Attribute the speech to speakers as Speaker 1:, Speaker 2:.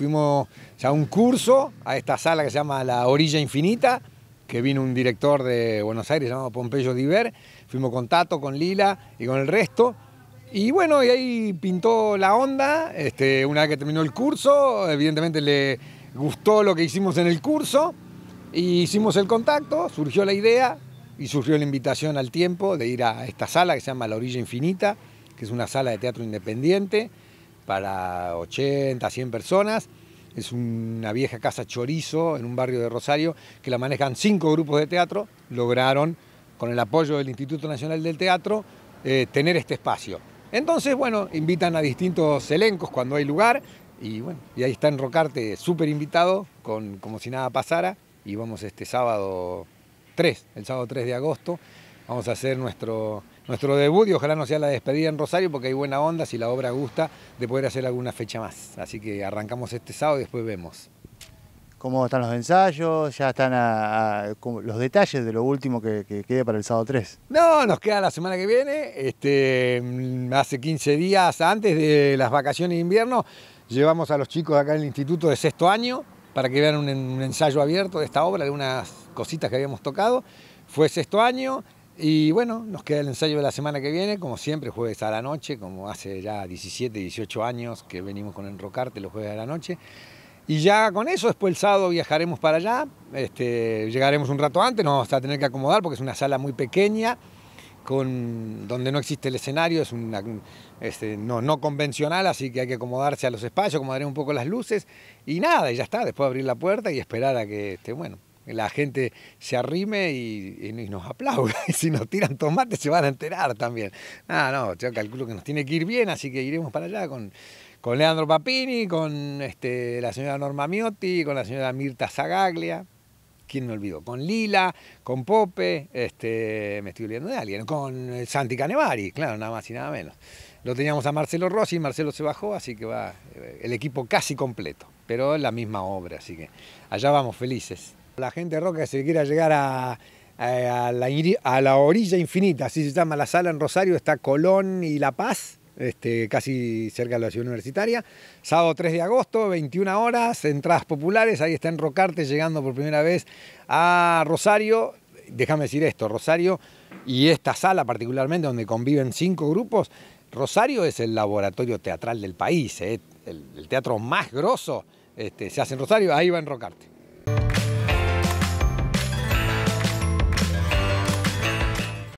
Speaker 1: fuimos a un curso a esta sala que se llama La Orilla Infinita, que vino un director de Buenos Aires llamado Pompeyo Diver, fuimos contacto con Lila y con el resto. Y bueno, y ahí pintó la onda, este, una vez que terminó el curso, evidentemente le gustó lo que hicimos en el curso, hicimos el contacto, surgió la idea y surgió la invitación al tiempo de ir a esta sala que se llama La Orilla Infinita, que es una sala de teatro independiente, para 80, 100 personas. Es una vieja casa chorizo en un barrio de Rosario que la manejan cinco grupos de teatro. Lograron, con el apoyo del Instituto Nacional del Teatro, eh, tener este espacio. Entonces, bueno, invitan a distintos elencos cuando hay lugar. Y bueno, y ahí está en Rocarte, súper invitado, con, como si nada pasara. Y vamos este sábado 3, el sábado 3 de agosto, vamos a hacer nuestro nuestro debut y ojalá no sea la despedida en Rosario porque hay buena onda, si la obra gusta, de poder hacer alguna fecha más. Así que arrancamos este sábado y después vemos. ¿Cómo están los ensayos? ¿Ya están los detalles de lo último que, queda para el sábado 3? No, nos queda la semana que viene. Este, mm, hace 15 días antes de las vacaciones de invierno llevamos a los chicos acá en el instituto de sexto año para que vean un, un ensayo abierto de esta obra, de unas cositas que habíamos tocado. Fue sexto año, y bueno, nos queda el ensayo de la semana que viene, como siempre, jueves a la noche, como hace ya 17, 18 años que venimos con Enrocarte los jueves a la noche. Y ya con eso, después el sábado viajaremos para allá, este, llegaremos un rato antes, nos vamos a tener que acomodar porque es una sala muy pequeña, con, donde no existe el escenario, es una, este, no, convencional, así que hay que acomodarse a los espacios, acomodaré un poco las luces y nada, y ya está, después abrir la puerta y esperar a que, esté bueno, la gente se arrime y, nos aplauda. si nos tiran tomate se van a enterar también. Ah, no, yo calculo que nos tiene que ir bien, así que iremos para allá con, Leandro Papini, con este, la señora Norma Miotti, con la señora Mirta Zagaglia. ¿Quién me olvidó? Con Lila, con Pope, este, me estoy olvidando de alguien, con eh, Santi Canevari, claro, nada más y nada menos. Lo teníamos a Marcelo Rossi, Marcelo se bajó, así que va eh, el equipo casi completo, pero es la misma obra, así que allá vamos felices. La gente roca que se quiera llegar a, la, orilla infinita, así se llama la sala en Rosario, está Colón y La Paz, este, casi cerca de la ciudad universitaria. Sábado 3 de agosto, 21 horas, entradas populares, ahí está en Rocarte llegando por primera vez a Rosario. Déjame decir esto, Rosario y esta sala particularmente donde conviven cinco grupos, Rosario es el laboratorio teatral del país, eh, el, teatro más grosso este, se hace en Rosario, ahí va en Rocarte.